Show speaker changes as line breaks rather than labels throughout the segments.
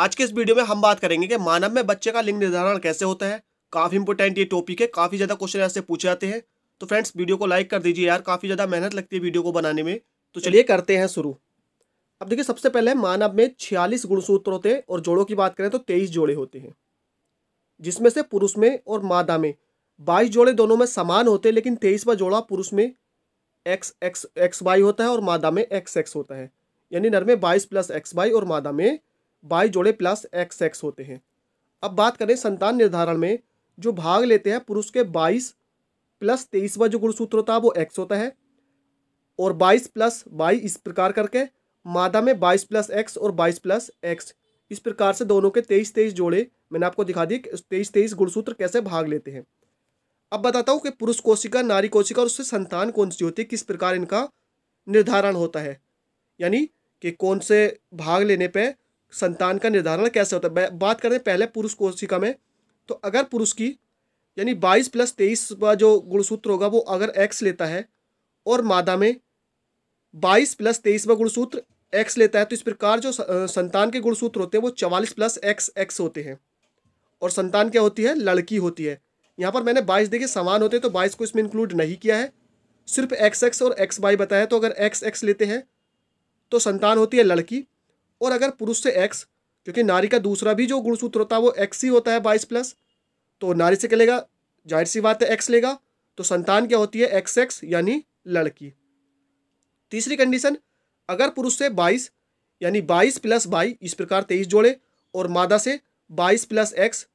आज के इस वीडियो में हम बात करेंगे कि मानव में बच्चे का लिंग निर्धारण कैसे होता है काफ़ी इंपोर्टेंट ये टॉपिक है काफ़ी ज़्यादा क्वेश्चन ऐसे पूछे जाते हैं तो फ्रेंड्स वीडियो को लाइक कर दीजिए यार काफ़ी ज़्यादा मेहनत लगती है वीडियो को बनाने में तो चलिए करते हैं शुरू अब देखिए सबसे पहले मानव में छियालीस गुणसूत्र होते हैं और जोड़ों की बात करें तो तेईस जोड़े होते हैं जिसमें से पुरुष में और मादा में बाईस जोड़े दोनों में समान होते हैं लेकिन तेईसवा जोड़ा पुरुष में एक्स एक्स एक्स वाई होता है और मादा में एक्स एक्स होता है यानी नर में बाईस प्लस एक्स वाई और मादा में बाई जोड़े प्लस एक्स एक्स होते हैं अब बात करें संतान निर्धारण में जो भाग लेते हैं पुरुष के बाईस प्लस तेईसवा जो गुणसूत्र होता है वो एक्स होता है और बाईस प्लस बाई इस प्रकार करके मादा में बाईस प्लस एक्स और बाईस प्लस एक्स इस प्रकार से दोनों के तेईस तेईस जोड़े मैंने आपको दिखा दिए तेईस तेईस गुणसूत्र कैसे भाग लेते हैं अब बताता हूँ कि पुरुष कोशिका नारी कोशिका और उससे संतान कौन सी होती है किस प्रकार इनका निर्धारण होता है यानी कि कौन से भाग लेने पर संतान का निर्धारण कैसे होता है बात करें पहले पुरुष कोशिका में तो अगर पुरुष की यानी बाईस प्लस तेईस का जो गुणसूत्र होगा वो अगर एक्स लेता है और मादा में बाईस प्लस तेईसवा गुणसूत्र एक्स लेता है तो इस प्रकार जो संतान के गुणसूत्र होते हैं वो चवालीस प्लस एक्स एक्स होते हैं और संतान क्या होती है लड़की होती है यहाँ पर मैंने बाईस देखे समान होते हैं तो बाईस को इसमें इंक्लूड नहीं किया है सिर्फ एक्स एक्स और एक्स वाई बताया तो अगर एक्स एक्स लेते हैं तो संतान होती है लड़की और अगर पुरुष से एक्स क्योंकि नारी का दूसरा भी जो गुणसूत्र होता है वो एक्स ही होता है बाईस प्लस तो नारी से कहेगा जाहिर सी बात है एक्स लेगा तो संतान क्या होती है एक्स एक्स यानी लड़की तीसरी कंडीशन अगर पुरुष से बाईस यानी बाईस प्लस बाई इस प्रकार तेईस जोड़े और मादा से बाईस प्लस एक्स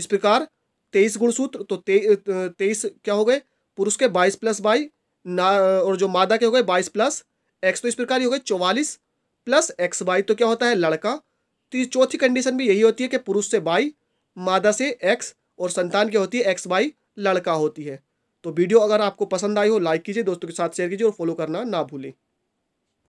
इस प्रकार तेईस गुणसूत्र तो तेईस क्या हो गए पुरुष के बाईस प्लस बाई ना और जो मादा के हो गए बाईस प्लस एक्स तो इस प्रकार ही हो गए चौवालीस प्लस एक्स वाई तो क्या होता है लड़का तो ये चौथी कंडीशन भी यही होती है कि पुरुष से बाई मादा से एक्स और संतान क्या होती है एक्स वाई लड़का होती है तो वीडियो अगर आपको पसंद आई हो लाइक कीजिए दोस्तों के साथ शेयर कीजिए और फॉलो करना ना भूलें